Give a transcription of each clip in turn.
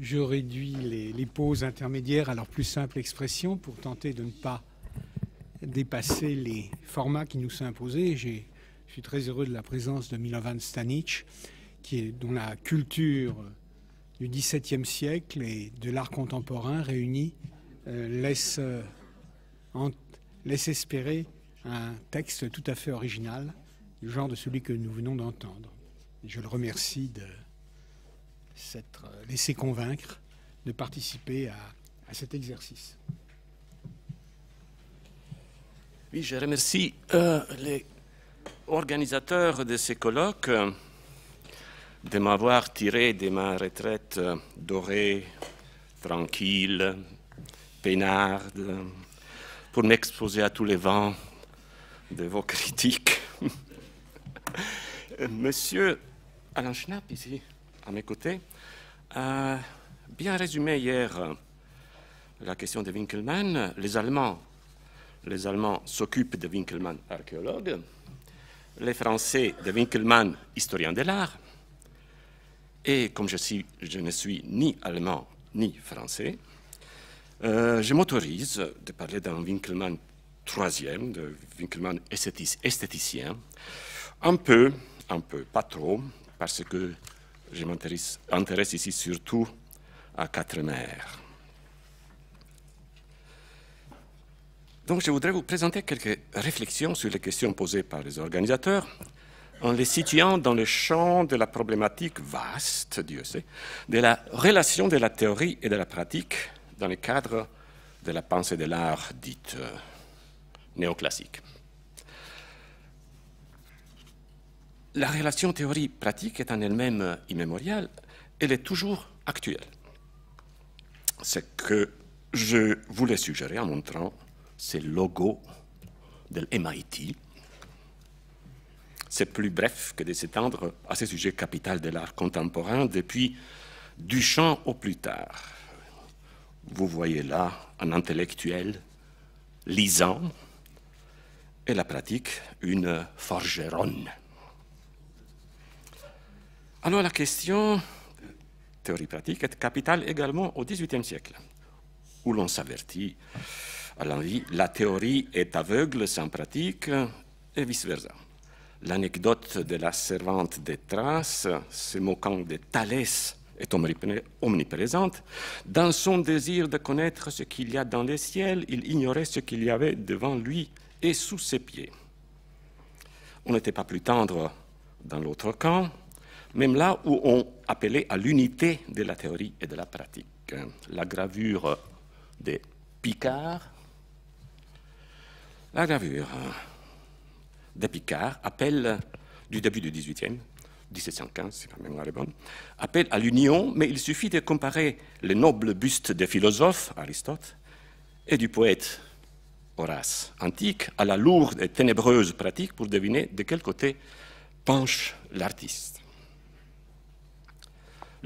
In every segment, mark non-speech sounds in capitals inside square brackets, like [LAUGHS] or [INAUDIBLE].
je réduis les, pauses intermédiaires à leur plus simple expression pour tenter de ne pas dépasser les formats qui nous sont imposés. Je suis très heureux de la présence de Milovan Stanic, dont la culture du XVIIe siècle et de l'art contemporain réunis euh, laissent euh, laisse, espérer un texte tout à fait original, du genre de celui que nous venons d'entendre. Je le remercie de s'être euh, laissé convaincre de participer à, cet exercice. Oui, je remercie euh, les organisateurs de ces colloques euh, de m'avoir tiré de ma retraite dorée, tranquille, peinarde, pour m'exposer à tous les vents de vos critiques. [LAUGHS] Monsieur Alain Schnapp, ici à mes côtés, euh, bien résumé hier euh, la question de Winkelmann. Les Allemands, les Allemands s'occupent de Winkelmann, archéologue, les Français de Winkelmann, historien de l'art, et comme je, suis, je, ne suis ni allemand ni français, euh, je m'autorise de parler d'un Winkelmann troisième, de Winkelmann esthéticien, un peu, un peu, pas trop, parce que je m'intéresse ici surtout à quatre mères. Donc je voudrais vous présenter quelques réflexions sur les questions posées par les organisateurs en les situant dans le champ de la problématique vaste, Dieu sait, de la relation de la théorie et de la pratique dans le cadre de la pensée de l'art dite néoclassique. la relation théorie-pratique est en elle-même euh, immémoriale, elle est toujours actuelle. C'est que je voulais suggérer en montrant ces logos de l'MIT, C'est plus bref que de s'étendre à ce sujet capital de l'art contemporain depuis Duchamp au plus tard. Vous voyez là un intellectuel lisant et la pratique une forgeronne. Alors ah la question, euh, théorie pratique, est capitale également au XVIIIe siècle, où l'on s'avertit à l'envie, la théorie est aveugle sans pratique, et vice-versa. L'anecdote de la servante des Thraces, se moquant de Thalès, est omniprésente. Dans son désir de connaître ce qu'il y a dans les ciels, il ignorait ce qu'il y avait devant lui et sous ses pieds. On n'était pas plus tendre dans l'autre camp même là où on appelait à l'unité de la théorie et de la pratique. La gravure de Picard, la gravure de Picard appelle, du début du XVIIIe, 1715, si ma mémoire est bonne, appelle à l'union, mais il suffit de comparer les nobles bustes des philosophes, Aristote, et du poète Horace antique, à la lourde et ténébreuse pratique pour deviner de quel côté penche l'artiste.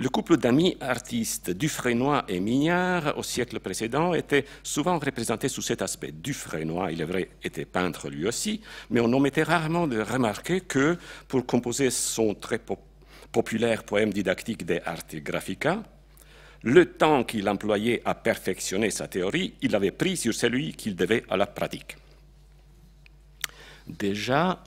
Le couple d'amis artistes Dufrénoy et Mignard, au siècle précédent, était souvent représenté sous cet aspect. Dufrénoy, il est vrai, était peintre lui aussi, mais on omettait rarement de remarquer que, pour composer son très populaire poème didactique des Arte Graphica, le temps qu'il employait à perfectionner sa théorie, il avait pris sur celui qu'il devait à la pratique. Déjà,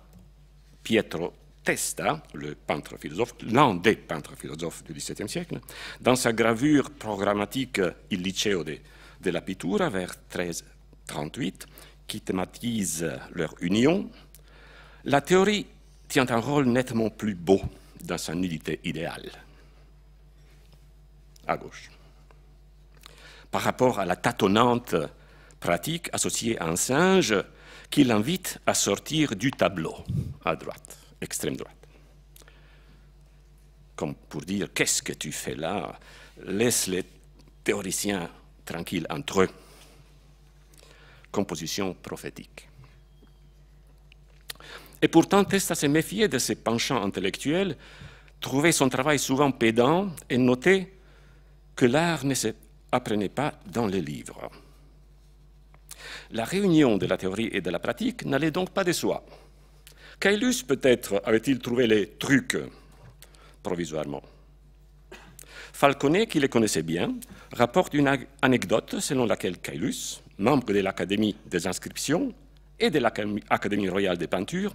Pietro Testa, le peintre philosophe, l'un des peintres philosophes du XVIIe siècle, dans sa gravure programmatique Il liceo de, de la pittura vers 1338, qui thématise leur union, la théorie tient un rôle nettement plus beau dans sa nudité idéale. À gauche. Par rapport à la tâtonnante pratique associée à un singe qui l'invite à sortir du tableau, à droite extrême droite. Comme pour dire, qu'est-ce que tu fais là Laisse les théoriciens tranquilles entre eux. Composition prophétique. Et pourtant, Testa se méfiait de ses penchants intellectuels, trouvait son travail souvent pédant et notait que l'art ne s'apprenait pas dans les livres. La réunion de la théorie et de la pratique n'allait donc pas de soi. Caylus, peut-être, avait-il trouvé les trucs, provisoirement. Falconet, qui les connaissait bien, rapporte une anecdote selon laquelle Caylus, membre de l'Académie des inscriptions et de l'Académie royale des peintures,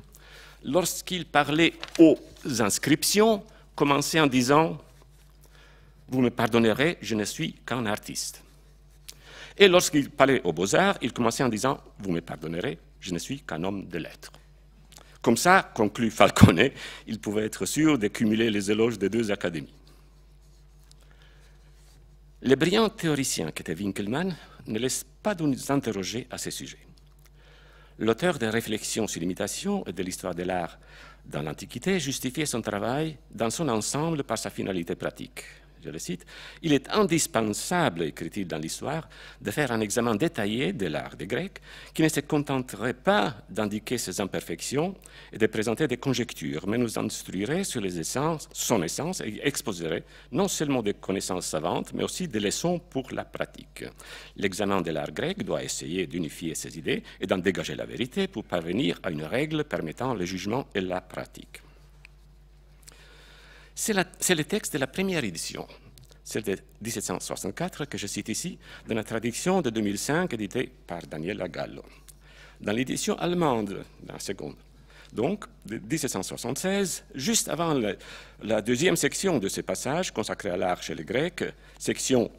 lorsqu'il parlait aux inscriptions, commençait en disant Vous me pardonnerez, je ne suis qu'un artiste. Et lorsqu'il parlait aux beaux-arts, il commençait en disant Vous me pardonnerez, je ne suis qu'un homme de lettres. Comme ça, conclut Falconet, il pouvait être sûr d'accumuler cumuler les éloges des deux académies. Le brillant théoricien qu'était Winkelmann ne laisse pas de nous interroger à ce sujet. L'auteur des réflexions sur l'imitation et de l'histoire de l'art dans l'Antiquité justifiait son travail dans son ensemble par sa finalité pratique je le cite, il est indispensable, écrit-il dans l'histoire, de faire un examen détaillé de l'art des Grecs qui ne se contenterait pas d'indiquer ses imperfections et de présenter des conjectures, mais nous instruirait sur les essences, son essence et exposerait non seulement des connaissances savantes, mais aussi des leçons pour la pratique. L'examen de l'art grec doit essayer d'unifier ses idées et d'en dégager la vérité pour parvenir à une règle permettant le jugement et la pratique. C'est le texte de la première édition, celle de 1764, que je cite ici, dans la traduction de 2005 éditée par Daniel Agallo. Dans l'édition allemande, dans la seconde, donc de 1776, juste avant la, deuxième section de ce passage consacré à l'art chez les Grecs, section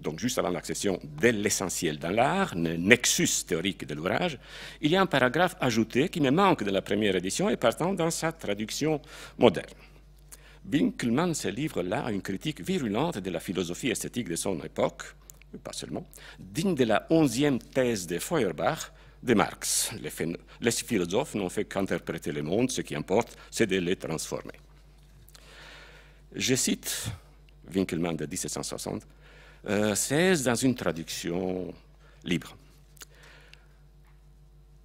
donc juste avant l'accession de l'essentiel dans l'art, le nexus théorique de l'ouvrage, il y a un paragraphe ajouté qui me manque de la première édition et partant dans sa traduction moderne. Winkelmann se livre là à une critique virulente de la philosophie esthétique de son époque, mais pas seulement, digne de la onzième thèse de Feuerbach de Marx. Les, philosophes n'ont fait qu'interpréter le monde, ce qui importe, c'est de le transformer. Je cite Winkelmann de 1760, euh, 16 dans une traduction libre.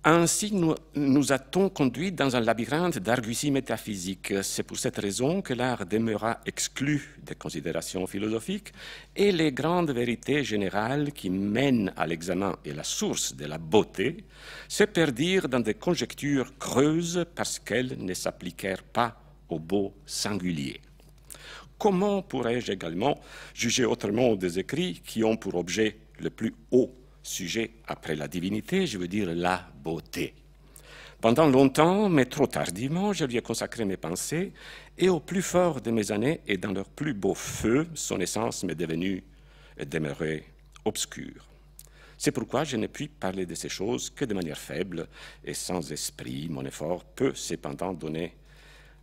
Ainsi nous, a-t-on conduit dans un labyrinthe d'arguties métaphysique C'est pour cette raison que l'art demeura exclu des considérations philosophiques et les grandes vérités générales qui mènent à l'examen et la source de la beauté se perdirent dans des conjectures creuses parce qu'elles ne s'appliquèrent pas au beau singulier. Comment pourrais-je également juger autrement des écrits qui ont pour objet le plus haut sujet après la divinité, je veux dire la beauté. Pendant longtemps, mais trop tardivement, je lui ai consacré mes pensées, et au plus fort de mes années et dans leur plus beau feu, son essence m'est devenue et demeurée obscure. C'est pourquoi je ne puis parler de ces choses que de manière faible et sans esprit. Mon effort peut cependant donner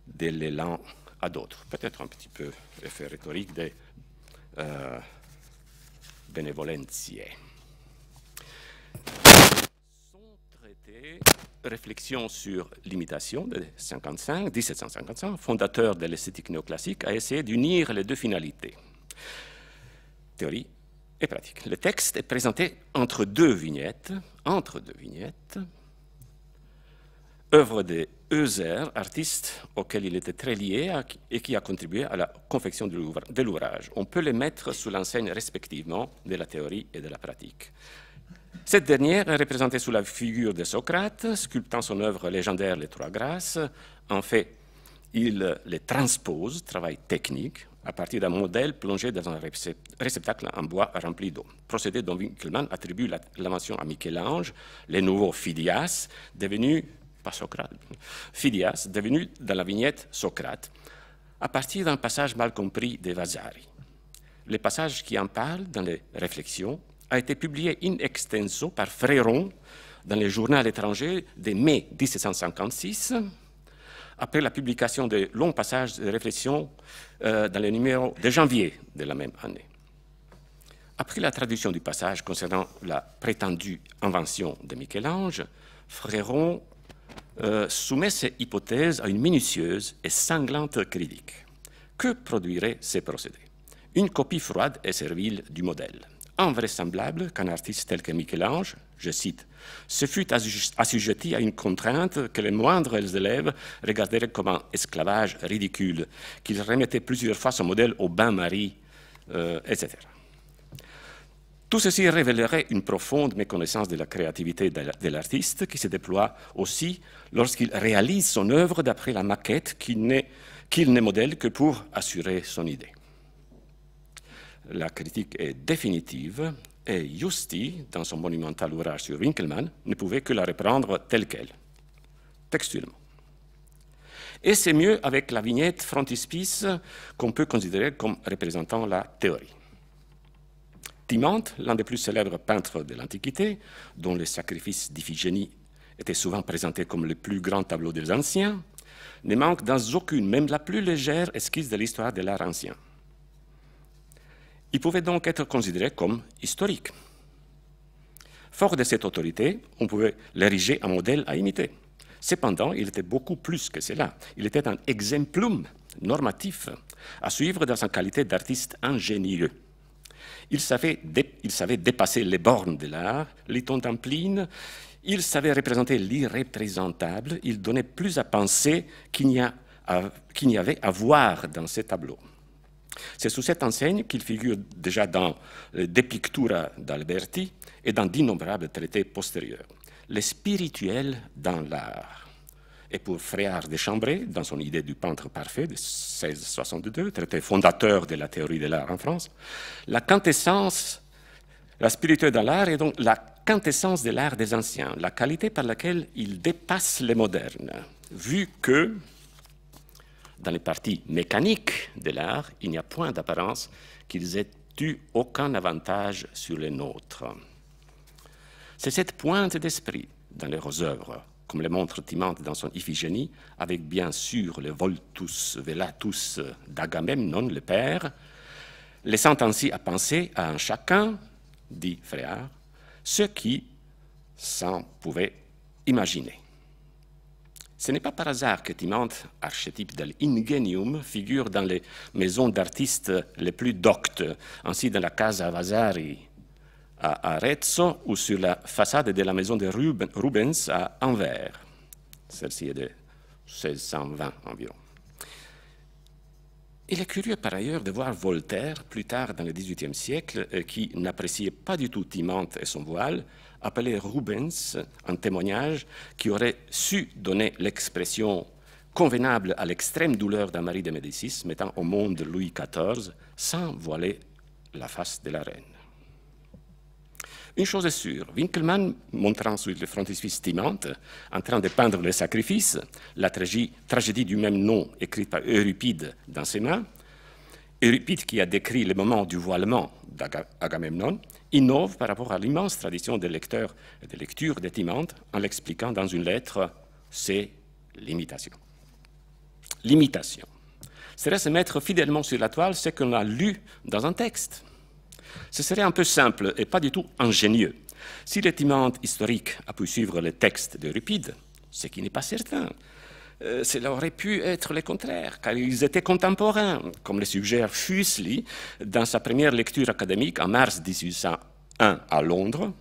de l'élan à d'autres. Peut-être un petit peu effet rhétorique des euh, réflexion sur l'imitation de 55, 1755, fondateur de l'esthétique néoclassique, a essayé d'unir les deux finalités, théorie et pratique. Le texte est présenté entre deux vignettes, entre deux vignettes, œuvre de Euser, artiste auquel il était très lié et qui a contribué à la confection de l'ouvrage. On peut les mettre sous l'enseigne respectivement de la théorie et de la pratique. Cette dernière est représentée sous la figure de Socrate, sculptant son œuvre légendaire Les Trois Grâces. En fait, il les transpose, travail technique, à partir d'un modèle plongé dans un réceptacle en bois rempli d'eau. Procédé dont Winkelmann attribue l'invention à Michel-Ange, les nouveaux Phidias, devenus, pas Socrate, Phidias, dans la vignette Socrate, à partir d'un passage mal compris de Vasari. Le passage qui en parle dans les réflexions a été publié in extenso par Fréron dans les Journal étranger de mai 1756, après la publication de longs passages de réflexion euh, dans le numéro de janvier de la même année. Après la traduction du passage concernant la prétendue invention de Michel-Ange, Fréron euh, soumet ses hypothèses à une minutieuse et sanglante critique. Que produiraient ces procédés Une copie froide et servile du modèle invraisemblable qu'un artiste tel que Michel-Ange, je cite, se fût assujetti à une contrainte que les moindres élèves regarderaient comme un esclavage ridicule, qu'il remettait plusieurs fois son modèle au bain-marie, euh, etc. Tout ceci révélerait une profonde méconnaissance de la créativité de l'artiste qui se déploie aussi lorsqu'il réalise son œuvre d'après la maquette qu'il n'est modèle que pour assurer son idée la critique est définitive et Justi, dans son monumental ouvrage sur Winkelmann, ne pouvait que la reprendre telle qu'elle, textuellement. Et c'est mieux avec la vignette frontispice qu'on peut considérer comme représentant la théorie. Timante, l'un des plus célèbres peintres de l'Antiquité, dont le sacrifice d'Iphigénie était souvent présenté comme le plus grand tableau des anciens, ne manque dans aucune, même la plus légère esquisse de l'histoire de l'art ancien. Il pouvait donc être considéré comme historique. Fort de cette autorité, on pouvait l'ériger un modèle à imiter. Cependant, il était beaucoup plus que cela. Il était un exemplum normatif à suivre dans sa qualité d'artiste ingénieux. Il savait, il savait, dépasser les bornes de l'art, les tons d'Ampline, il savait représenter l'irréprésentable. il donnait plus à penser qu'il n'y avait à voir dans ses tableaux. C'est sous cette enseigne qu'il figure déjà dans euh, De Pictura d'Alberti et dans d'innombrables traités postérieurs. Le spirituel dans l'art. Et pour Fréard de Chambray, dans son idée du peintre parfait de 1662, traité fondateur de la théorie de l'art en France, la quintessence, la spirituelle dans l'art est donc la quintessence de l'art des anciens, la qualité par laquelle il dépasse les modernes, vu que, dans les parties mécaniques de l'art, il n'y a point d'apparence qu'ils aient eu aucun avantage sur les nôtres. C'est cette pointe d'esprit dans leurs œuvres, comme le montre Timante dans son Iphigénie, avec bien sûr le Voltus Velatus d'Agamemnon, le père, laissant ainsi à penser à un chacun, dit Fréard, ce qui s'en pouvait imaginer. Ce n'est pas par hasard que Timanthe, archétype de l'ingenium, figure dans les maisons d'artistes les plus doctes, ainsi dans la Casa Vasari à Arezzo ou sur la façade de la maison de Rubens à Anvers. Celle-ci est de 1620 environ. Il est curieux par ailleurs de voir Voltaire, plus tard dans le XVIIIe siècle, euh, qui n'appréciait pas du tout Timante et son voile, appelé Rubens, un témoignage qui aurait su donner l'expression convenable à l'extrême douleur d'un mari de Médicis mettant au monde Louis XIV sans voiler la face de la reine. Une chose est sûre, Winckelmann montrant ensuite le frontispice timante, en train de peindre le sacrifice, la tragédie, tragédie du même nom écrite par Euripide dans ses mains, Euripide, qui a décrit le moment du voilement d'Agamemnon, innove par rapport à l'immense tradition des lecteurs et des lectures en l'expliquant dans une lettre c'est l'imitation. L'imitation serait se mettre fidèlement sur la toile ce qu'on a lu dans un texte. Ce serait un peu simple et pas du tout ingénieux. Si timantes historique a pu suivre le texte d'Euripide, ce qui n'est pas certain, cela euh, aurait pu être le contraire, car ils étaient contemporains, comme le suggère Fuseli dans sa première lecture académique en mars 1801 à Londres,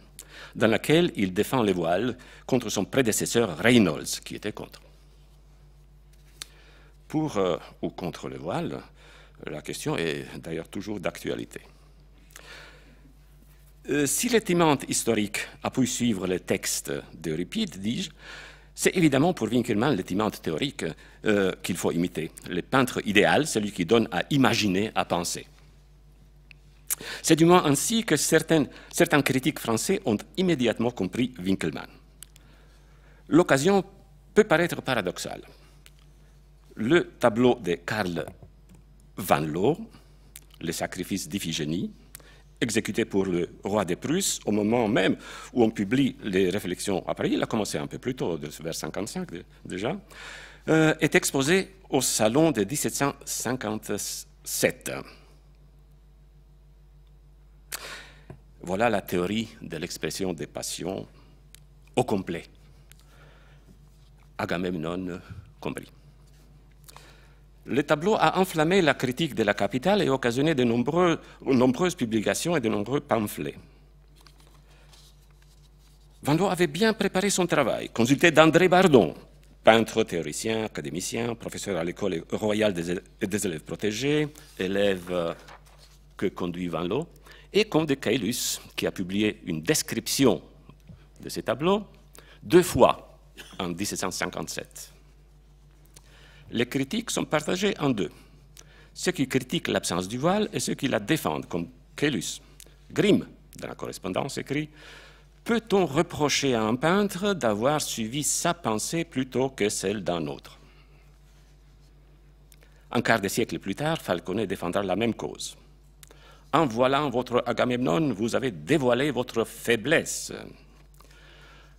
dans laquelle il défend les voiles contre son prédécesseur Reynolds, qui était contre. Pour euh, ou contre les voiles, la question est d'ailleurs toujours d'actualité. Euh, si les historique a pu suivre les textes d'Euripide, dis-je, c'est évidemment pour Winkelmann l'étimante théorique euh, qu'il faut imiter. Le peintre idéal, celui qui donne à imaginer, à penser. C'est du moins ainsi que certains critiques français ont immédiatement compris Winkelmann. L'occasion peut paraître paradoxale. Le tableau de Karl Van Loo, Le sacrifice d'Iphigénie, exécuté pour le roi des Prusses, au moment même où on publie les réflexions à Paris, il a commencé un peu plus tôt, vers 55 déjà, euh, est exposé au salon de 1757. Voilà la théorie de l'expression des passions au complet. Agamemnon compris. Le tableau a enflammé la critique de la capitale et occasionné de nombreuses publications et de nombreux pamphlets. Van Loo avait bien préparé son travail, consulté d'André Bardon, peintre, théoricien, académicien, professeur à l'école royale des élèves protégés, élève euh, que conduit Van Loo, et comte de Caylus, qui a publié une description de ces tableaux deux fois en 1757 les critiques sont partagées en deux. Ceux qui critiquent l'absence du voile et ceux qui la défendent, comme Caelus. Grimm, dans la correspondance, écrit Peut-on reprocher à un peintre d'avoir suivi sa pensée plutôt que celle d'un autre Un quart de siècle plus tard, Falconet défendra la même cause. En voilant votre Agamemnon, vous avez dévoilé votre faiblesse.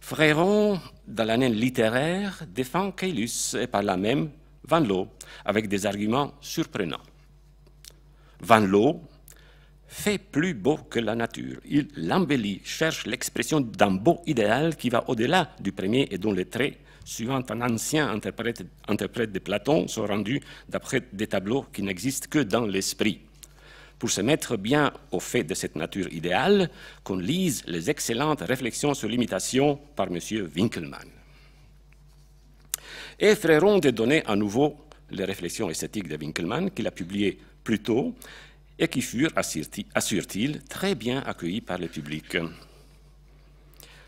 Fréron, dans l'année littéraire, défend et par la même Van Loo avec des arguments surprenants. Van Loo fait plus beau que la nature. Il l'embellit, cherche l'expression d'un beau idéal qui va au-delà du premier et dont les traits, suivant un ancien interprète, interprète de Platon, sont rendus d'après des tableaux qui n'existent que dans l'esprit. Pour se mettre bien au fait de cette nature idéale, qu'on lise les excellentes réflexions sur l'imitation par M. Winkelmann effraieront de donner à nouveau les réflexions esthétiques de Winkelmann, qu'il a publiées plus tôt, et qui furent, assure-t-il, très bien accueillies par le public.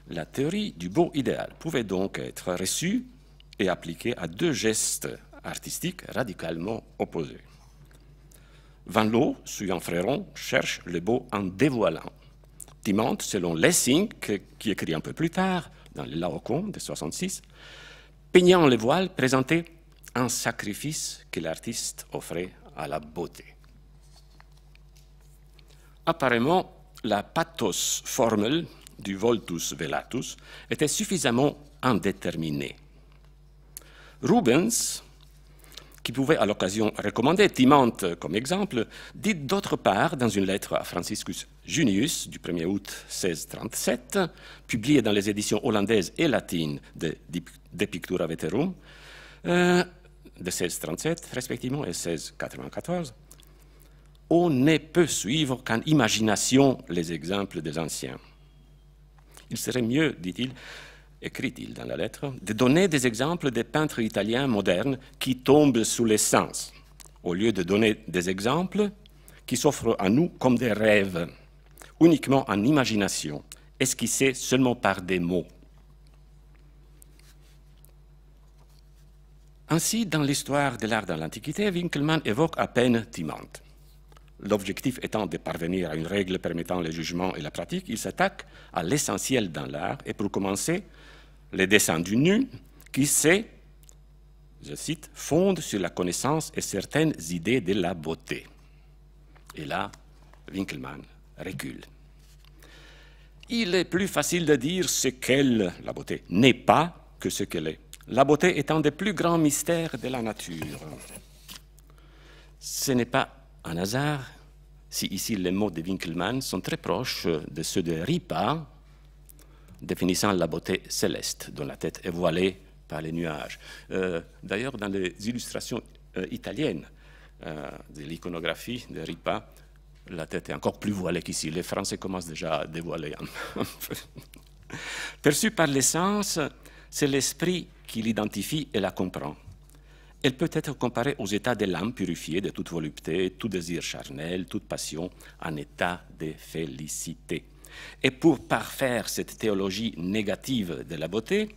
La théorie du beau idéal pouvait donc être reçue et appliquée à deux gestes artistiques radicalement opposés. Van Loo, suivant Fréron, cherche le beau en dévoilant. Timante, selon Lessing, qui écrit un peu plus tard, dans le Laocon de 66, peignant les voiles, présentait un sacrifice que l'artiste offrait à la beauté. Apparemment, la pathos formule du Voltus Velatus était suffisamment indéterminée. Rubens qui pouvait à l'occasion recommander Timante comme exemple, dit d'autre part dans une lettre à Franciscus Junius du 1er août 1637, publiée dans les éditions hollandaises et latines de De Pictura Veterum, euh, de 1637 respectivement et 1694, on ne peut suivre qu'en imagination les exemples des anciens. Il serait mieux, dit-il, écrit-il dans la lettre, de donner des exemples des peintres italiens modernes qui tombent sous les sens, au lieu de donner des exemples qui s'offrent à nous comme des rêves, uniquement en imagination, esquissés seulement par des mots. Ainsi, dans l'histoire de l'art dans l'Antiquité, Winkelmann évoque à peine Timante. L'objectif étant de parvenir à une règle permettant le jugement et la pratique, il s'attaque à l'essentiel dans l'art et pour commencer les dessins du nu qui s'est, je cite, fondent sur la connaissance et certaines idées de la beauté. Et là, Winkelmann recule. Il est plus facile de dire ce qu'elle, la beauté, n'est pas que ce qu'elle est. La beauté est un des plus grands mystères de la nature. Ce n'est pas un hasard si ici les mots de Winkelmann sont très proches de ceux de Ripa, définissant la beauté céleste, dont la tête est voilée par les nuages. Euh, d'ailleurs, dans les illustrations euh, italiennes euh, de l'iconographie de Ripa, la tête est encore plus voilée qu'ici. Les Français commencent déjà à dévoiler [LAUGHS] Perçue par l'essence c'est l'esprit qui l'identifie et la comprend. Elle peut être comparée aux états de l'âme purifiée de toute volupté, tout désir charnel, toute passion, en état de félicité. Et pour parfaire cette théologie négative de la beauté,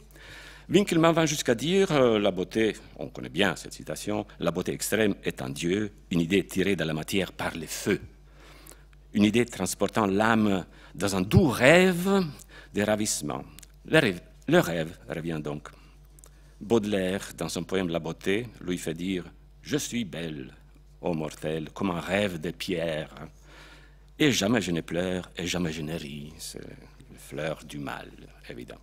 Winkelmann va jusqu'à dire euh, la beauté, on connaît bien cette citation, la beauté extrême est un Dieu, une idée tirée de la matière par les feux, une idée transportant l'âme dans un doux rêve de ravissement. Le rêve, le rêve revient donc. Baudelaire, dans son poème La beauté, lui fait dire Je suis belle, ô mortel, comme un rêve de pierre. Et jamais je ne pleure, et jamais je ne ris. C'est le fleur du mal, évidemment.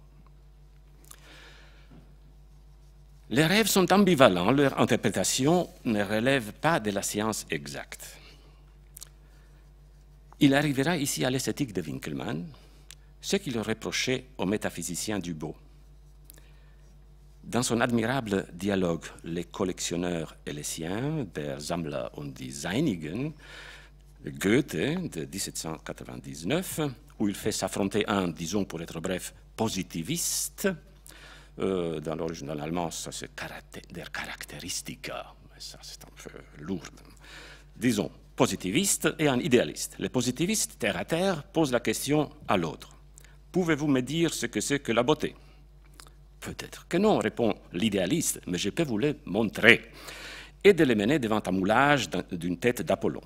Les rêves sont ambivalents, leur interprétation ne relève pas de la science exacte. Il arrivera ici à l'esthétique de Winkelmann ce qu'il reprochait au métaphysicien beau. Dans son admirable dialogue Les collectionneurs et les siens, der Sammler und die Seinigen, Goethe de 1799, où il fait s'affronter un, disons pour être bref, positiviste. Euh, dans l'original allemand, ça c'est der Charakteristika, mais ça c'est un peu lourd. Disons, positiviste et un idéaliste. Le positiviste, terre à terre, pose la question à l'autre. Pouvez-vous me dire ce que c'est que la beauté Peut-être que non, répond l'idéaliste, mais je peux vous le montrer. Et de les mener devant un moulage d'une tête d'Apollon.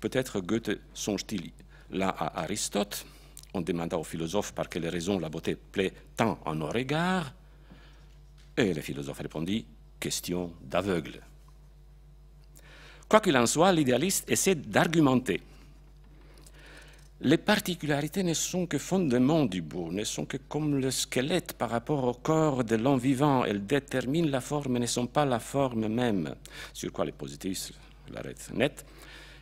Peut-être Goethe songe-t-il là à Aristote, On demanda au philosophe par quelles raisons la beauté plaît tant à nos regards, et le philosophe répondit question d'aveugle. Quoi qu'il en soit, l'idéaliste essaie d'argumenter. Les particularités ne sont que fondements du beau, ne sont que comme le squelette par rapport au corps de l'homme vivant. Elles déterminent la forme, et ne sont pas la forme même. Sur quoi les positivistes l'arrêtent net.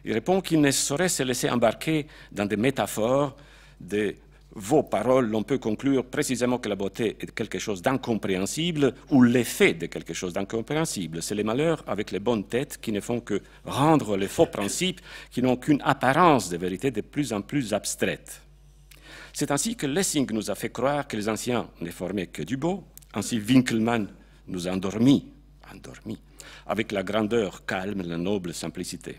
Il répond qu'il ne saurait se laisser embarquer dans des métaphores, des vos paroles, l'on peut conclure précisément que la beauté est quelque chose d'incompréhensible ou l'effet de quelque chose d'incompréhensible. C'est les malheurs avec les bonnes têtes qui ne font que rendre les faux principes qui n'ont qu'une apparence de vérité de plus en plus abstraite. C'est ainsi que Lessing nous a fait croire que les anciens ne formaient que du beau, ainsi Winkelmann nous a endormis, avec la grandeur calme, et la noble simplicité.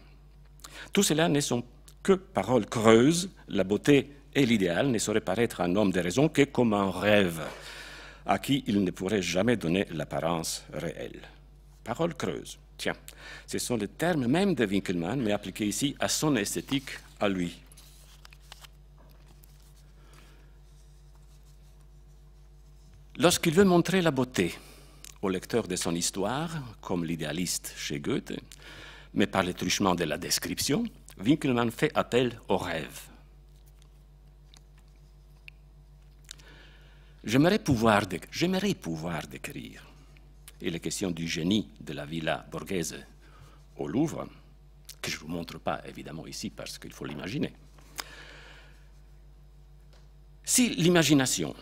Tout cela ne sont que paroles creuses, la beauté et l'idéal ne sauraient paraître à un homme de raison que comme un rêve, à qui il ne pourrait jamais donner l'apparence réelle. Paroles creuses. Tiens, ce sont les termes même de Winckelmann, mais appliqués ici à son esthétique, à lui. Lorsqu'il veut montrer la beauté au lecteur de son histoire, comme l'idéaliste chez Goethe, mais par le truchement de la description, Winckelmann fait appel au rêve. J'aimerais pouvoir, pouvoir décrire, et la question du génie de la villa borghese au Louvre, que je ne vous montre pas évidemment ici parce qu'il faut l'imaginer. Si l'imagination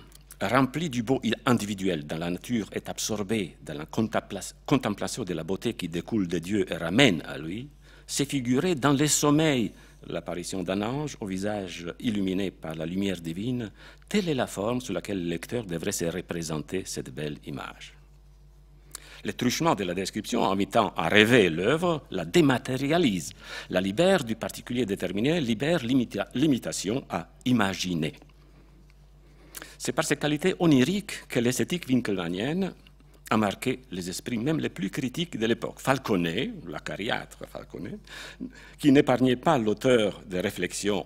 rempli du beau individuel dans la nature est absorbé dans la contemplation de la beauté qui découle de Dieu et ramène à lui, s'est figuré dans les sommeils l'apparition d'un ange au visage illuminé par la lumière divine, telle est la forme sous laquelle le lecteur devrait se représenter cette belle image. Le truchement de la description, en invitant à rêver l'œuvre, la dématérialise, la libère du particulier déterminé, libère l'imitation à imaginer. C'est par ses qualités oniriques que l'esthétique winkelmannienne a marqué les esprits même les plus critiques de l'époque. Falconet, la cariatre Falconet, qui n'épargnait pas l'auteur des réflexions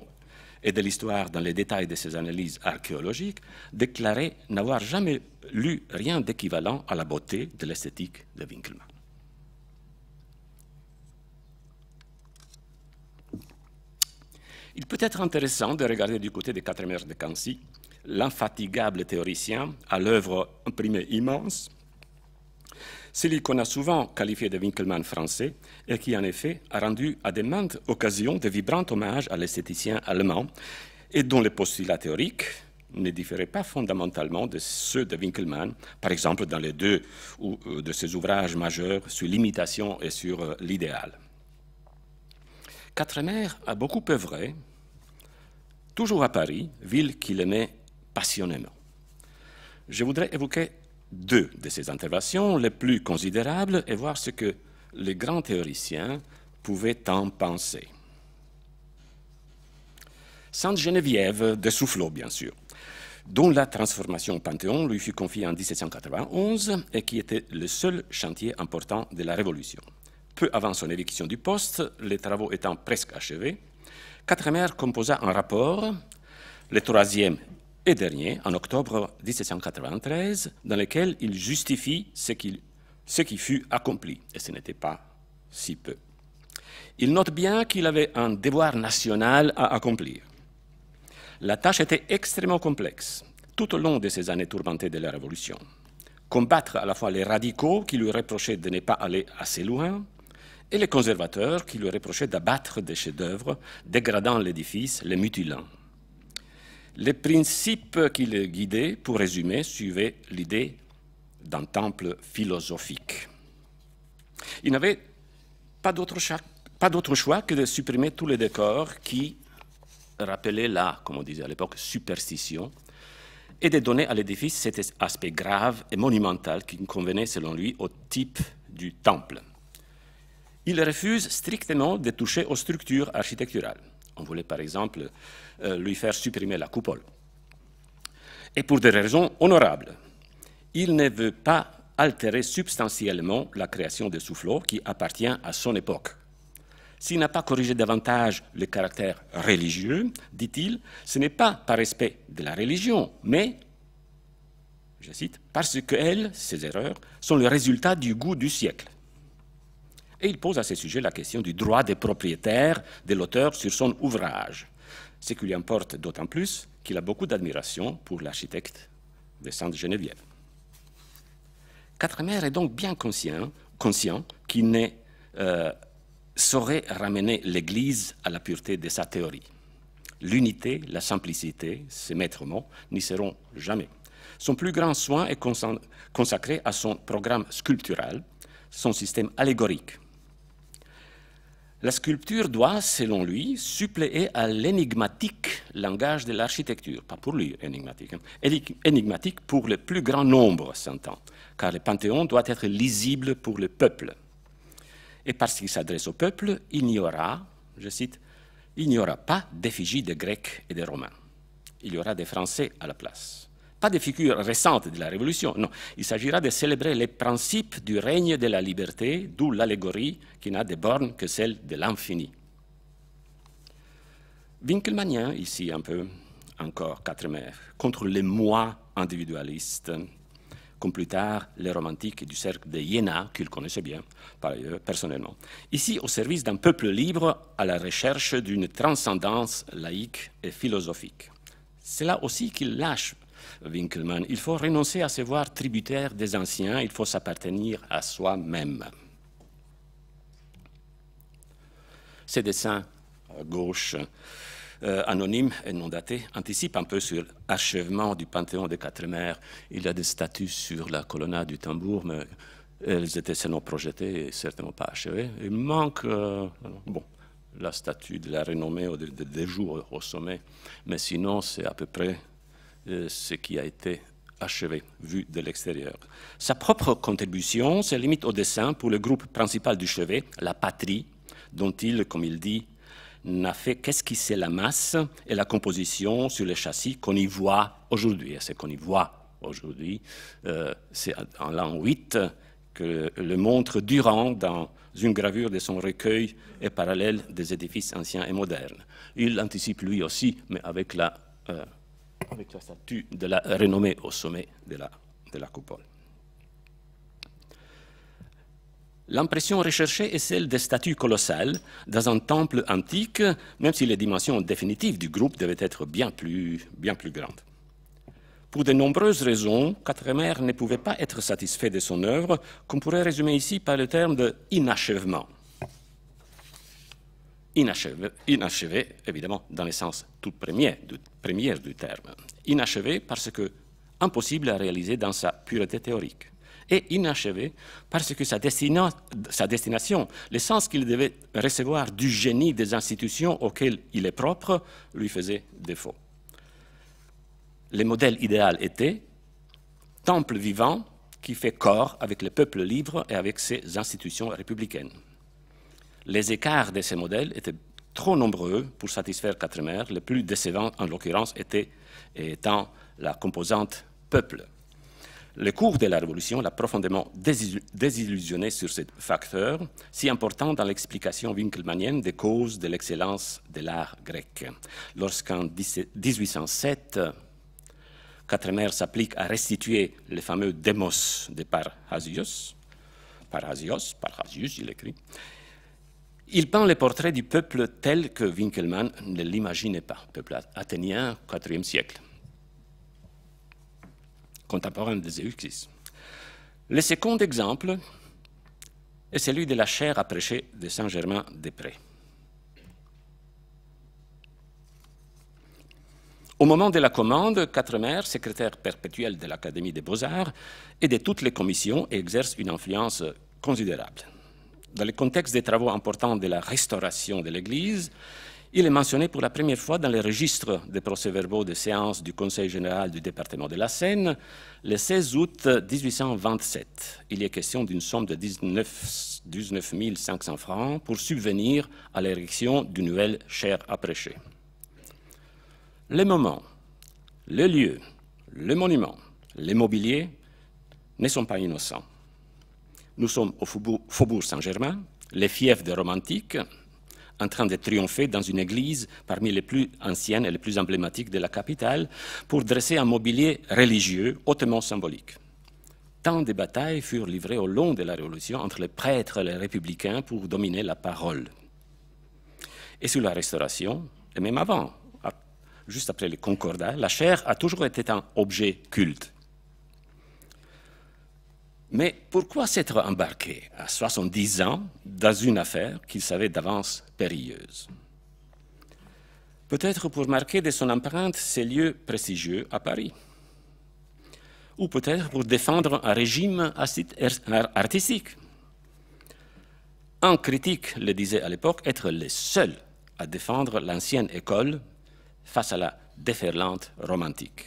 et de l'histoire dans les détails de ses analyses archéologiques, déclarait n'avoir jamais lu rien d'équivalent à la beauté de l'esthétique de Winkelmann. Il peut être intéressant de regarder du côté des quatre mères de Cancy l'infatigable théoricien, à l'œuvre imprimée immense, celui qu'on a souvent qualifié de Winkelmann français et qui, en effet, a rendu à des maintes occasions de vibrants hommages à l'esthéticien allemand et dont les postulats théoriques ne différaient pas fondamentalement de ceux de Winkelmann, par exemple dans les deux ou euh, de ses ouvrages majeurs sur l'imitation et sur euh, l'idéal. Quatremer a beaucoup œuvré, toujours à Paris, ville qu'il aimait passionnément. Je voudrais évoquer deux de ces interventions, les plus considérables, et voir ce que les grands théoriciens pouvaient en penser. Sainte-Geneviève de Soufflot, bien sûr, dont la transformation au Panthéon lui fut confiée en 1791 et qui était le seul chantier important de la Révolution. Peu avant son éviction du poste, les travaux étant presque achevés, Quatremer composa un rapport, le troisième et dernier, en octobre 1793, dans lequel il justifie ce qui, ce qui fut accompli, et ce n'était pas si peu. Il note bien qu'il avait un devoir national à accomplir. La tâche était extrêmement complexe tout au long de ces années tourmentées de la Révolution. Combattre à la fois les radicaux qui lui reprochaient de ne pas aller assez loin et les conservateurs qui lui reprochaient d'abattre des chefs-d'œuvre, dégradant l'édifice, les mutilant. Les principes qui le guidaient, pour résumer, suivaient l'idée d'un temple philosophique. Il n'avait pas d'autre choix, que de supprimer tous les décors qui rappelaient la, comme on disait à l'époque, superstition, et de donner à l'édifice cet aspect grave et monumental qui convenait selon lui au type du temple. Il refuse strictement de toucher aux structures architecturales. On voulait par exemple euh, lui faire supprimer la coupole. Et pour des raisons honorables. Il ne veut pas altérer substantiellement la création de Soufflot, qui appartient à son époque. S'il n'a pas corrigé davantage le caractère religieux, dit-il, ce n'est pas par respect de la religion, mais, je cite, parce qu'elles, ses erreurs, sont le résultat du goût du siècle. Et il pose à ce sujet la question du droit des propriétaires de l'auteur sur son ouvrage, ce qui lui importe d'autant plus qu'il a beaucoup d'admiration pour l'architecte de Sainte-Geneviève. Quatremer est donc bien conscient, conscient qu'il ne euh, saurait ramener l'Église à la pureté de sa théorie. L'unité, la simplicité, ses maîtres mots n'y seront jamais. Son plus grand soin est consacré à son programme sculptural, son système allégorique, la sculpture doit, selon lui, suppléer à l'énigmatique langage de l'architecture, pas pour lui énigmatique, hein. énigmatique pour le plus grand nombre, s'entend, car le Panthéon doit être lisible pour le peuple. Et parce qu'il s'adresse au peuple, il n'y aura, je cite, il n'y aura pas d'effigie des Grecs et des Romains. Il y aura des Français à la place pas des figures récentes de la Révolution, non. Il s'agira de célébrer les principes du règne de la liberté, d'où l'allégorie qui n'a de bornes que celle de l'infini. Winkelmannien, ici un peu, encore quatre mai, contre les moi individualistes, comme plus tard les romantiques du cercle de Jena, qu'il connaissait bien, par ailleurs, personnellement. Ici, au service d'un peuple libre, à la recherche d'une transcendance laïque et philosophique. C'est là aussi qu'il lâche Winkelmann, il faut renoncer à se voir tributaire des anciens, il faut s'appartenir à soi-même. Ces dessins euh, gauche euh, anonymes et non datés, anticipent un peu sur l'achèvement du Panthéon des Quatre Mers. Il y a des statues sur la colonnade du tambour, mais elles étaient seulement projetées et certainement pas achevées. Il manque euh, bon, la statue de la renommée des jours au sommet, mais sinon c'est à peu près euh, ce qui a été achevé, vu de l'extérieur. Sa propre contribution se limite au dessin pour le groupe principal du chevet, la patrie, dont il, comme il dit, n'a fait qu'esquisser la masse et la composition sur les châssis qu'on y voit aujourd'hui. Et ce qu'on y voit aujourd'hui, euh, c'est en l'an 8 que le montre Durand dans une gravure de son recueil et parallèle des édifices anciens et modernes. Il anticipe lui aussi, mais avec la... Euh, avec la statue de la renommée au sommet de la, coupole. L'impression recherchée est celle des statues colossales dans un temple antique, même si les dimensions définitives du groupe devaient être bien plus, bien plus grandes. Pour de nombreuses raisons, Quatremer ne pouvait pas être satisfait de son œuvre, qu'on pourrait résumer ici par le terme de inachèvement. Inachevé, évidemment, dans le sens tout premier du, première du terme, inachevé parce que impossible à réaliser dans sa pureté théorique, et inachevé parce que sa, sa destination, le sens qu'il devait recevoir du génie des institutions auxquelles il est propre, lui faisait défaut. Le modèle idéal était temple vivant qui fait corps avec le peuple libre et avec ses institutions républicaines. Les écarts de ces modèles étaient trop nombreux pour satisfaire Quatremer, le plus décevant en l'occurrence était étant la composante peuple. Le cours de la Révolution l'a profondément désillusionné sur ce facteur, si important dans l'explication winkelmannienne des causes de l'excellence de l'art grec. Lorsqu'en 1807, Quatremer s'applique à restituer le fameux démos de Parasios, Parasios, Parrhasius, il écrit, il peint les portraits du peuple tel que Winkelmann ne l'imaginait pas, peuple athénien, IVe siècle, contemporain de Zeuxis. Le second exemple est celui de la chaire à prêcher de Saint-Germain-des-Prés. Au moment de la commande, maires, secrétaire perpétuel de l'Académie des Beaux-Arts et de toutes les commissions, exerce une influence considérable. Dans le contexte des travaux importants de la restauration de l'Église, il est mentionné pour la première fois dans les registre des procès-verbaux de séances du Conseil général du département de la Seine le 16 août 1827. Il est question d'une somme de 19, 500 francs pour subvenir à l'érection d'une nouvelle chaire à prêcher. Les moments, les lieux, les monuments, les mobiliers ne sont pas innocents. Nous sommes au Faubourg Saint-Germain, les fiefs des romantiques, en train de triompher dans une église parmi les plus anciennes et les plus emblématiques de la capitale, pour dresser un mobilier religieux hautement symbolique. Tant de batailles furent livrées au long de la Révolution entre les prêtres et les républicains pour dominer la parole. Et sous la Restauration, et même avant, juste après les concordats, la chair a toujours été un objet culte mais pourquoi s'être embarqué à 70 ans dans une affaire qu'il savait d'avance périlleuse Peut-être pour marquer de son empreinte ces lieux prestigieux à Paris. Ou peut-être pour défendre un régime artistique. Un critique le disait à l'époque être les seuls à défendre l'ancienne école face à la déferlante romantique.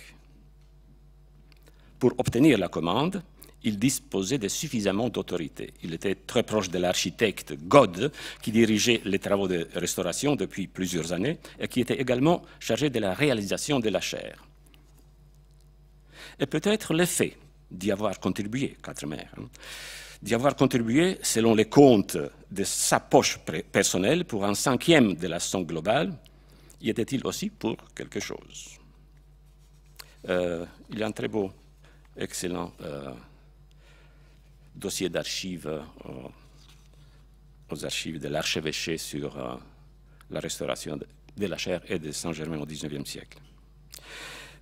Pour obtenir la commande, il disposait de suffisamment d'autorité. Il était très proche de l'architecte God, qui dirigeait les travaux de restauration depuis plusieurs années et qui était également chargé de la réalisation de la chaire. Et peut-être l'effet d'y avoir contribué, quatre mères, hein, d'y avoir contribué, selon les comptes de sa poche personnelle, pour un cinquième de la somme globale, y était-il aussi pour quelque chose euh, Il y a un très beau, excellent... Euh, dossier d'archives euh, aux archives de l'archevêché sur euh, la restauration de la chaire et de Saint-Germain au XIXe siècle.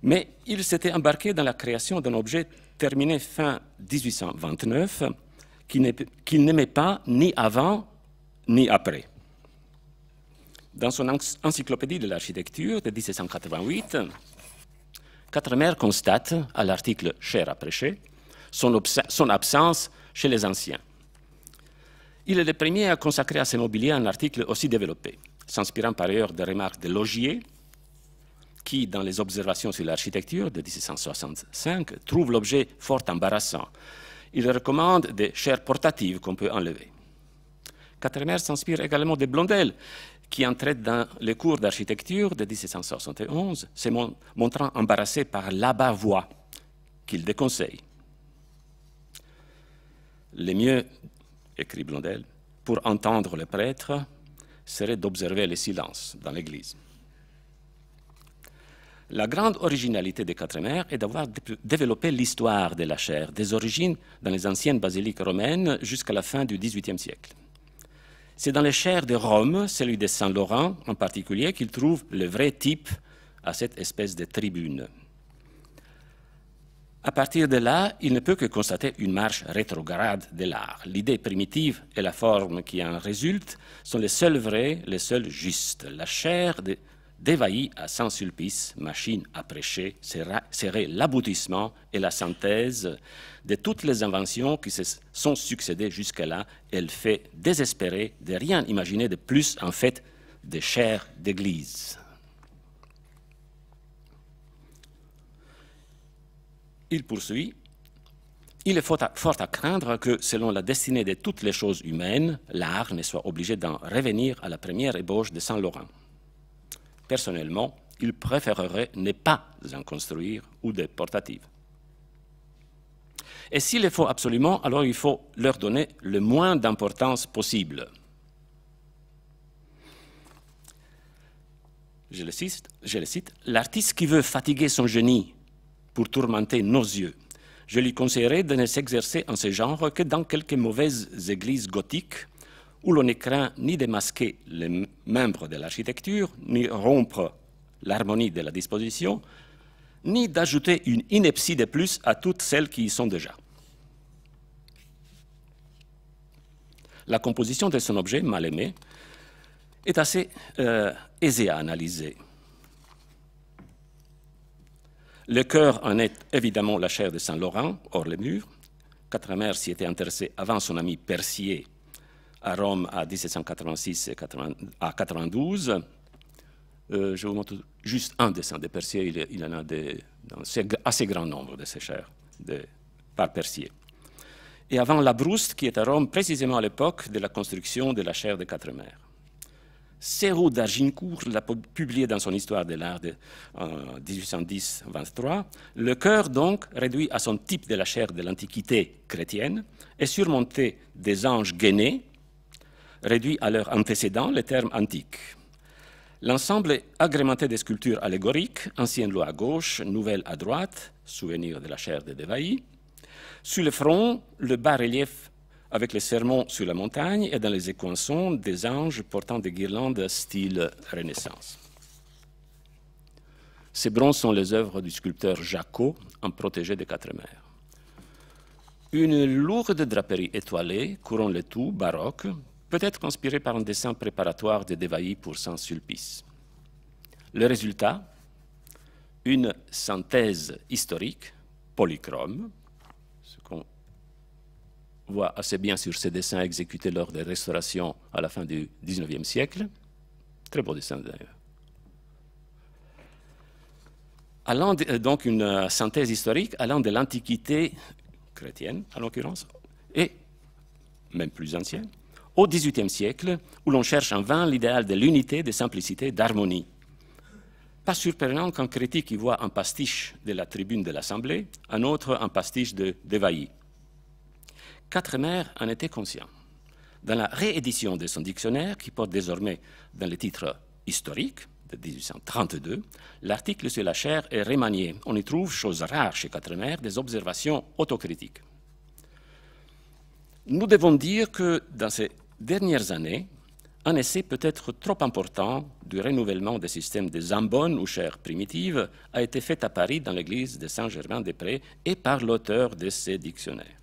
Mais il s'était embarqué dans la création d'un objet terminé fin 1829 qu'il n'aimait pas ni avant ni après. Dans son encyclopédie de l'architecture de 1788, Quatremer constate, à l'article Cher à prêcher, son absence chez les anciens. Il est le premier à consacrer à ce mobilier un article aussi développé, s'inspirant par ailleurs des remarques de Logier, qui, dans les observations sur l'architecture de 1765, trouve l'objet fort embarrassant. Il recommande des chairs portatives qu'on peut enlever. Quatremer s'inspire également de Blondel, qui en dans les cours d'architecture de 1771, se montrant embarrassé par l'abat-voix qu'il déconseille. Le mieux, écrit Blondel, pour entendre le prêtre serait d'observer le silence dans l'Église. La grande originalité des mères est d'avoir développé l'histoire de la chair, des origines dans les anciennes basiliques romaines jusqu'à la fin du XVIIIe siècle. C'est dans les chairs de Rome, celui de Saint-Laurent en particulier, qu'il trouve le vrai type à cette espèce de tribune. À partir de là, il ne peut que constater une marche rétrograde de l'art. L'idée primitive et la forme qui en résulte sont les seuls vrais, les seuls justes. La chair dévahie à Saint-Sulpice, machine à prêcher, serait l'aboutissement et la synthèse de toutes les inventions qui se sont succédées jusque-là Elle fait désespérer de rien imaginer de plus en fait des chairs d'église. Il poursuit il est fort à, craindre que, selon la destinée de toutes les choses humaines, l'art ne soit obligé d'en revenir à la première ébauche de Saint-Laurent. Personnellement, il préférerait ne pas en construire ou des portatives. Et s'il le faut absolument, alors il faut leur donner le moins d'importance possible. Je le je le cite l'artiste qui veut fatiguer son génie pour tourmenter nos yeux. Je lui conseillerais de ne s'exercer en ce genre que dans quelques mauvaises églises gothiques où l'on ne craint ni de masquer les membres de l'architecture, ni rompre l'harmonie de la disposition, ni d'ajouter une ineptie de plus à toutes celles qui y sont déjà. La composition de son objet, mal aimé, est assez euh, aisée à analyser. Le cœur en est évidemment la chaire de Saint-Laurent, hors les murs. Quatremer s'y était intéressé avant son ami Persier à Rome à 1786 à 92. Euh, je vous montre juste un dessin de Persier. Il, en a des, assez grand nombre de ces chairs de, par Percier. Et avant la brousse qui est à Rome précisément à l'époque de la construction de la chaire de Mers. Séraud d'Argincourt l'a publié dans son Histoire de l'art en 1810-23. Le cœur, donc, réduit à son type de la chair de l'Antiquité chrétienne, est surmonté des anges gainés, réduits à leur antécédent le terme antique. L'ensemble est agrémenté des sculptures allégoriques, ancienne loi à gauche, nouvelle à droite, souvenir de la chair de Devaï. Sur le front, le bas-relief avec les sermons sur la montagne et dans les écoinçons des anges portant des guirlandes style Renaissance. Ces bronzes sont les œuvres du sculpteur Jacot, un protégé des quatre mers. Une lourde draperie étoilée couronne le tout, baroque, peut-être inspirée par un dessin préparatoire de Devailly pour Saint-Sulpice. Le résultat Une synthèse historique, polychrome, voit assez bien sur ces dessins exécutés lors des restaurations à la fin du XIXe siècle. Très beau dessin d'ailleurs. Allant euh, donc une euh, synthèse historique allant de l'Antiquité chrétienne, à l'occurrence, et même plus ancienne, au XVIIIe siècle, où l'on cherche en vain l'idéal de l'unité, de simplicité, d'harmonie. Pas surprenant qu'un critique y voit un pastiche de la tribune de l'Assemblée, un autre un pastiche de Devailly. Quatremer en était conscient. Dans la réédition de son dictionnaire, qui porte désormais dans le titre historique de 1832, l'article sur la chair est remanié. On y trouve, chose rare chez Quatremer, des observations autocritiques. Nous devons dire que dans ces dernières années, un essai peut-être trop important du renouvellement des systèmes des Zambonne ou chair primitives a été fait à Paris dans l'église de Saint-Germain-des-Prés et par l'auteur de ces dictionnaires.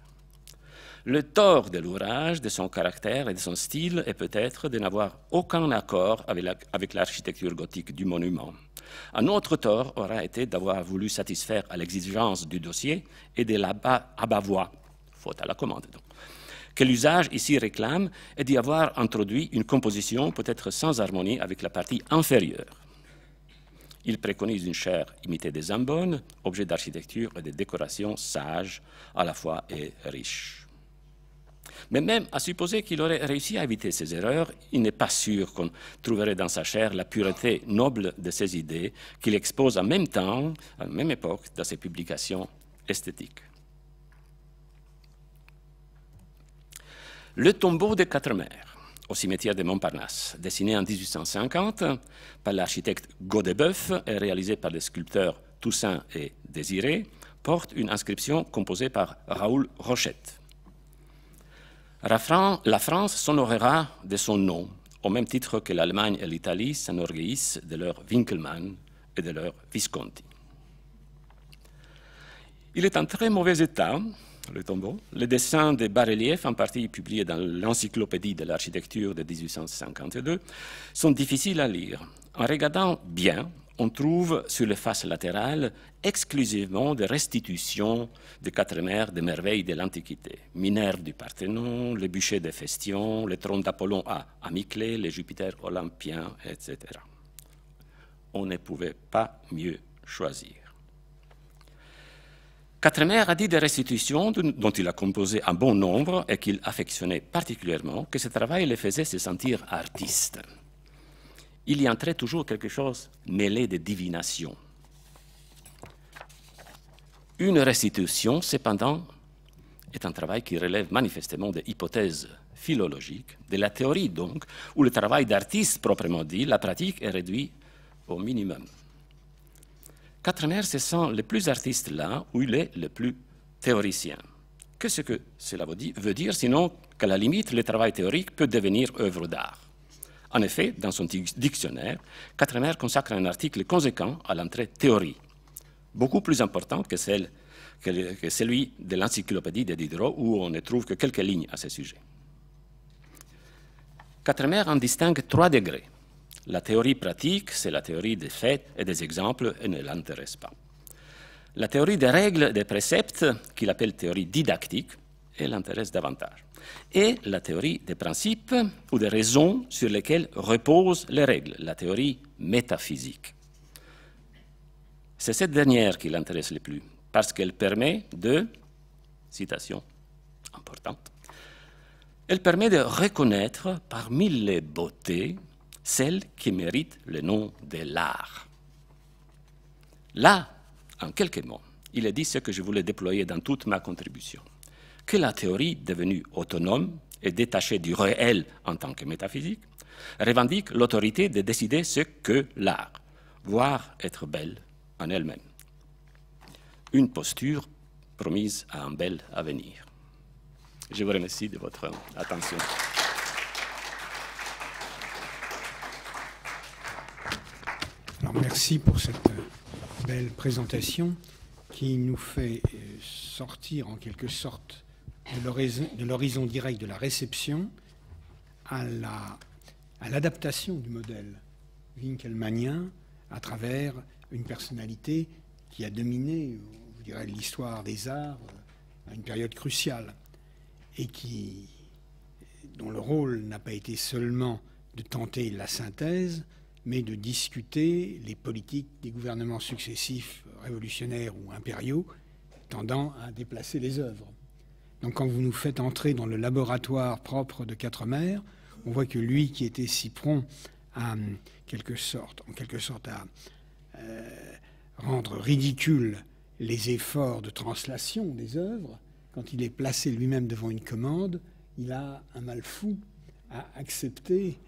Le tort de l'ouvrage, de son caractère et de son style est peut-être de n'avoir aucun accord avec l'architecture gothique du monument. Un autre tort aura été d'avoir voulu satisfaire à l'exigence du dossier et de l'abat-voix, faute à la commande donc, que l'usage ici réclame est d'y avoir introduit une composition peut-être sans harmonie avec la partie inférieure. Il préconise une chair imitée des ambones, objet d'architecture et de décoration sage à la fois et riche. Mais même à supposer qu'il aurait réussi à éviter ses erreurs, il n'est pas sûr qu'on trouverait dans sa chair la pureté noble de ses idées qu'il expose en même temps, à la même époque, dans ses publications esthétiques. Le tombeau des quatre mères au cimetière de Montparnasse, dessiné en 1850 par l'architecte Godebeuf et réalisé par les sculpteurs Toussaint et Désiré, porte une inscription composée par Raoul Rochette. La France s'honorera de son nom, au même titre que l'Allemagne et l'Italie s'enorgueillissent de leur Winkelmann et de leur Visconti. Il est en très mauvais état, le tombeau. Les dessins des bas-reliefs, en partie publiés dans l'Encyclopédie de l'architecture de 1852, sont difficiles à lire. En regardant bien, on trouve sur les faces latérales exclusivement des restitutions de quatre mères des merveilles de l'Antiquité. Minerve du Parthénon, les bûchers de Festion, le trône d'Apollon à Amiclé, les Jupiter olympiens, etc. On ne pouvait pas mieux choisir. Quatremer a dit des restitutions dont il a composé un bon nombre et qu'il affectionnait particulièrement, que ce travail le faisait se sentir artiste il y entrait toujours quelque chose mêlé de divination. Une restitution, cependant, est un travail qui relève manifestement des hypothèses philologiques, de la théorie donc, où le travail d'artiste proprement dit, la pratique est réduite au minimum. Quatremer se sent le plus artiste là où il est le plus théoricien. Qu'est-ce que cela veut dire Sinon qu'à la limite, le travail théorique peut devenir œuvre d'art. En effet, dans son dictionnaire, Quatremer consacre un article conséquent à l'entrée théorie, beaucoup plus important que, celle, que, celui de l'encyclopédie de Diderot, où on ne trouve que quelques lignes à ce sujet. Quatremer en distingue trois degrés. La théorie pratique, c'est la théorie des faits et des exemples, et ne l'intéresse pas. La théorie des règles, et des préceptes, qu'il appelle théorie didactique, elle intéresse davantage, et la théorie des principes ou des raisons sur lesquelles reposent les règles, la théorie métaphysique. C'est cette dernière qui l'intéresse le plus, parce qu'elle permet de, citation importante, elle permet de reconnaître parmi les beautés celles qui méritent le nom de l'art. Là, en quelques mots, il est dit ce que je voulais déployer dans toute ma contribution que la théorie, devenue autonome et détachée du réel en tant que métaphysique, revendique l'autorité de décider ce que l'art, voire être belle en elle-même. Une posture promise à un bel avenir. Je vous remercie de votre attention. merci pour cette belle présentation qui nous fait euh, sortir en quelque sorte de l'horizon direct de la réception à l'adaptation la, du modèle winkelmannien à travers une personnalité qui a dominé, vous l'histoire des arts euh, à une période cruciale et qui, dont le rôle n'a pas été seulement de tenter la synthèse, mais de discuter les politiques des gouvernements successifs révolutionnaires ou impériaux tendant à déplacer les œuvres. Donc quand vous nous faites entrer dans le laboratoire propre de Quatre Mères, on voit que lui qui était si prompt à euh, quelque sorte, en quelque sorte à euh, rendre ridicule les efforts de translation des œuvres, quand il est placé lui-même devant une commande, il a un mal fou à accepter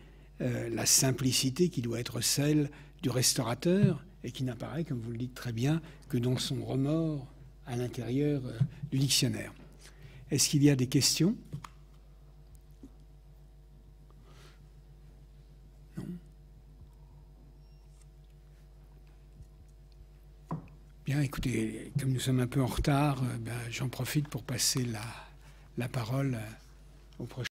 euh, la simplicité qui doit être celle du restaurateur et qui n'apparaît, comme vous le dites très bien, que dans son remords à l'intérieur du dictionnaire. Est-ce qu'il y a des questions Non. Bien, écoutez, comme nous sommes un peu en retard, euh, ben, j'en profite pour passer la parole euh, au prochain.